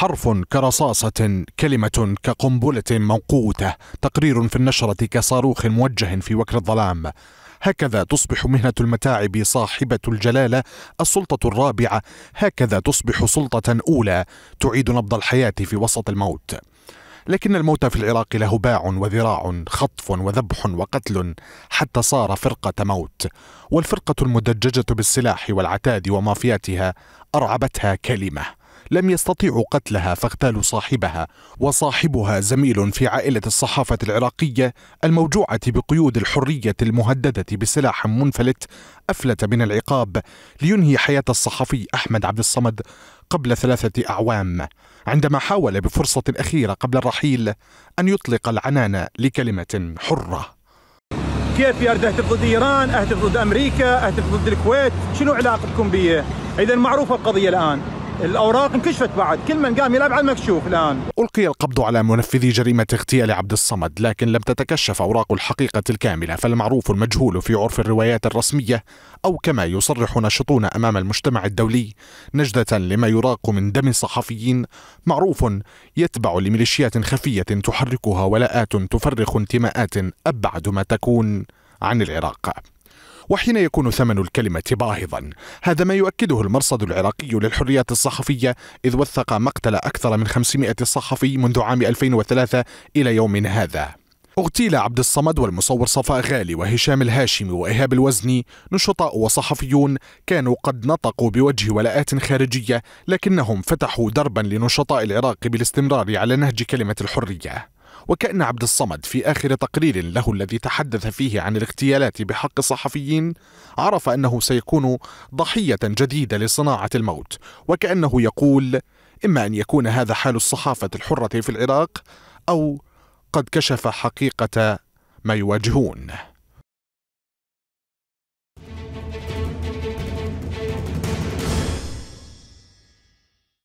حرف كرصاصة كلمة كقنبلة موقوتة تقرير في النشرة كصاروخ موجه في وكر الظلام هكذا تصبح مهنة المتاعب صاحبة الجلالة السلطة الرابعة هكذا تصبح سلطة أولى تعيد نبض الحياة في وسط الموت لكن الموت في العراق له باع وذراع خطف وذبح وقتل حتى صار فرقة موت والفرقة المدججة بالسلاح والعتاد ومافياتها أرعبتها كلمة لم يستطيعوا قتلها فاغتالوا صاحبها وصاحبها زميل في عائلة الصحافة العراقية الموجوعة بقيود الحرية المهددة بسلاح منفلت أفلت من العقاب لينهي حياة الصحفي أحمد عبد الصمد قبل ثلاثة أعوام عندما حاول بفرصة أخيرة قبل الرحيل أن يطلق العنان لكلمة حرة كيف اريد اهتف ضد ايران، اهتف ضد امريكا، اهتف ضد الكويت، شنو علاقتكم بي؟ اذا معروفه القضيه الان. الاوراق انكشفت بعد كل من قام يلعب على المكشوف الان القي القبض على منفذي جريمه اغتيال عبد الصمد لكن لم تتكشف اوراق الحقيقه الكامله فالمعروف المجهول في عرف الروايات الرسميه او كما يصرح ناشطون امام المجتمع الدولي نجده لما يراق من دم صحفيين معروف يتبع لميليشيات خفيه تحركها ولاءات تفرخ انتماءات ابعد ما تكون عن العراق وحين يكون ثمن الكلمة باهظا هذا ما يؤكده المرصد العراقي للحريات الصحفية إذ وثق مقتل أكثر من 500 صحفي منذ عام 2003 إلى يوم هذا اغتيل عبد الصمد والمصور صفاء غالي وهشام الهاشمي وايهاب الوزني نشطاء وصحفيون كانوا قد نطقوا بوجه ولاءات خارجيه لكنهم فتحوا دربا لنشطاء العراق بالاستمرار على نهج كلمه الحريه وكأن عبد الصمد في آخر تقرير له الذي تحدث فيه عن الاغتيالات بحق الصحفيين عرف أنه سيكون ضحية جديدة لصناعة الموت وكأنه يقول إما أن يكون هذا حال الصحافة الحرة في العراق أو قد كشف حقيقة ما يواجهون